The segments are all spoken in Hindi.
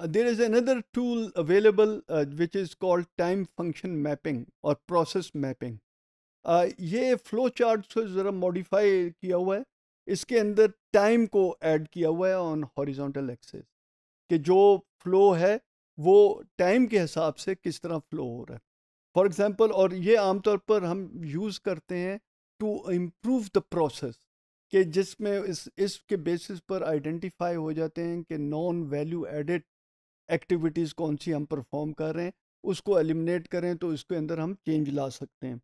Uh, there is another tool available uh, which is called time function mapping or process mapping. Uh, ये फ्लो चार्ट को ज़रा मॉडिफाई किया हुआ है इसके अंदर टाइम को ऐड किया हुआ है ऑन हॉरिजॉन्टल एक्सेस कि जो फ्लो है वो टाइम के हिसाब से किस तरह फ्लो हो रहा है फॉर एग्ज़ाम्पल और ये आमतौर पर हम यूज़ करते हैं टू इम्प्रूव द प्रोसेस कि जिसमें इस इसके बेसिस पर आइडेंटिफाई हो जाते हैं कि नॉन वैल्यू एडिड एक्टिविटीज़ कौन सी हम परफॉर्म कर रहे हैं उसको एलिमिनेट करें तो इसके अंदर हम चेंज ला सकते हैं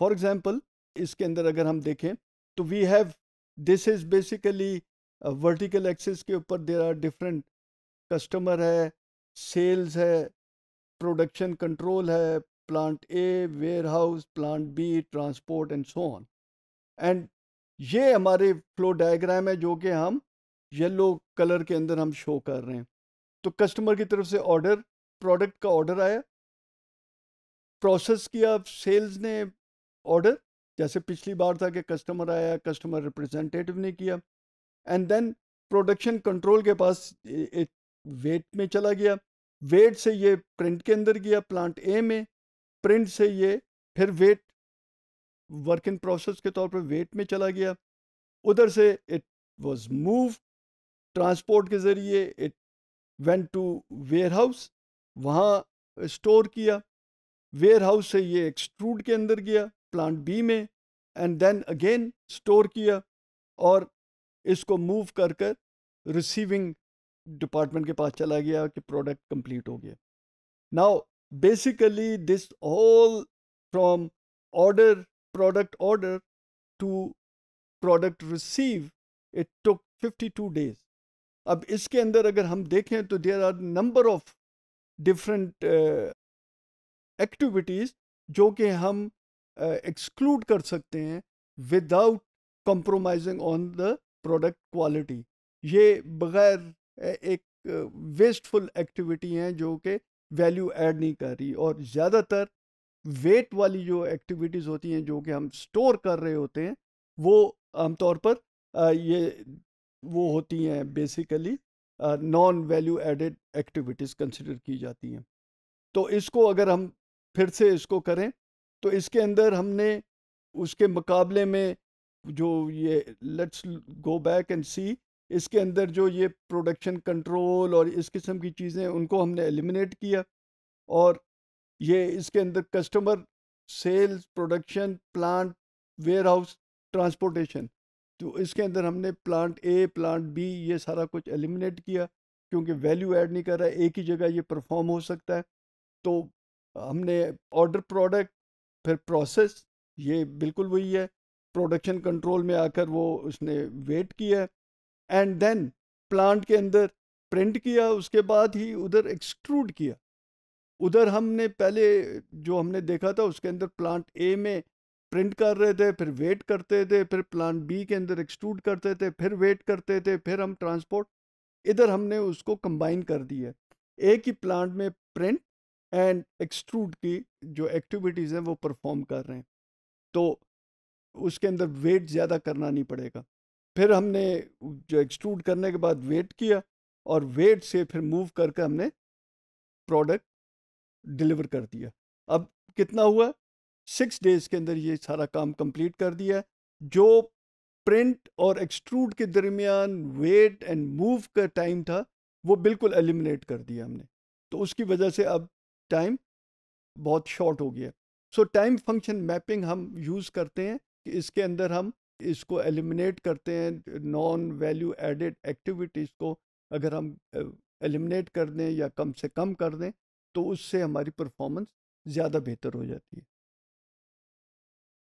फॉर एग्ज़ाम्पल इसके अंदर अगर हम देखें तो we have this is basically vertical axis के ऊपर देर आर डिफरेंट कस्टमर है सेल्स है प्रोडक्शन कंट्रोल है plant A warehouse plant B transport and so on and ये हमारे फ्लो डायग्राम है जो कि हम येलो कलर के अंदर हम शो कर रहे हैं तो कस्टमर की तरफ से ऑर्डर प्रोडक्ट का ऑर्डर आया प्रोसेस किया सेल्स ने ऑर्डर जैसे पिछली बार था कि कस्टमर आया कस्टमर रिप्रेजेंटेटिव ने किया एंड देन प्रोडक्शन कंट्रोल के पास एक वेट में चला गया वेट से ये प्रिंट के अंदर गया प्लांट ए में प्रिंट से ये फिर वेट वर्क इन प्रोसेस के तौर पर वेट में चला गया उधर से इट वाज मूव ट्रांसपोर्ट के ज़रिए it went to warehouse वहाँ स्टोर किया वेयर हाउस से ये एक्सट्रूड के अंदर गया प्लांट बी में एंड देन अगेन स्टोर किया और इसको मूव कर कर रिसीविंग डिपार्टमेंट के पास चला गया कि प्रोडक्ट कंप्लीट हो गया now basically this all from order product order to product receive it took 52 days अब इसके अंदर अगर हम देखें तो there are number of different activities जो कि हम एक्सक्लूड uh, कर सकते हैं without compromising on the product quality ये बगैर uh, एक वेस्टफुल uh, एक्टिविटी हैं जो कि वैल्यू ऐड नहीं कर रही और ज़्यादातर वेट वाली जो एक्टिविटीज़ होती हैं जो कि हम स्टोर कर रहे होते हैं वो आमतौर पर uh, ये वो होती हैं basically non value added activities consider की जाती हैं तो इसको अगर हम फिर से इसको करें तो इसके अंदर हमने उसके मुकाबले में जो ये let's go back and see इसके अंदर जो ये प्रोडक्शन कंट्रोल और इस किस्म की चीज़ें उनको हमने एलिमिनेट किया और ये इसके अंदर customer sales production plant warehouse transportation तो इसके अंदर हमने प्लांट ए प्लांट बी ये सारा कुछ एलिमिनेट किया क्योंकि वैल्यू ऐड नहीं कर रहा है एक ही जगह ये परफॉर्म हो सकता है तो हमने ऑर्डर प्रोडक्ट फिर प्रोसेस ये बिल्कुल वही है प्रोडक्शन कंट्रोल में आकर वो उसने वेट किया एंड देन प्लांट के अंदर प्रिंट किया उसके बाद ही उधर एक्सक्रूड किया उधर हमने पहले जो हमने देखा था उसके अंदर प्लांट ए में प्रिंट कर रहे थे फिर वेट करते थे फिर प्लान बी के अंदर एक्सट्रूड करते थे फिर वेट करते थे फिर हम ट्रांसपोर्ट इधर हमने उसको कंबाइन कर दिया एक ही प्लांट में प्रिंट एंड एक्सट्रूड की जो एक्टिविटीज़ हैं वो परफॉर्म कर रहे हैं तो उसके अंदर वेट ज़्यादा करना नहीं पड़ेगा फिर हमने जो एक्सट्रूड करने के बाद वेट किया और वेट से फिर मूव करके हमने प्रोडक्ट डिलीवर कर दिया अब कितना हुआ सिक्स डेज के अंदर ये सारा काम कंप्लीट कर दिया जो प्रिंट और एक्सट्रूड के दरमियान वेट एंड मूव का टाइम था वो बिल्कुल एलिमिनेट कर दिया हमने तो उसकी वजह से अब टाइम बहुत शॉर्ट हो गया सो टाइम फंक्शन मैपिंग हम यूज़ करते हैं कि इसके अंदर हम इसको एलिमिनेट करते हैं नॉन वैल्यू एडेड एक्टिविटीज़ को अगर हम एलिमिनेट कर दें या कम से कम कर दें तो उससे हमारी परफॉर्मेंस ज़्यादा बेहतर हो जाती है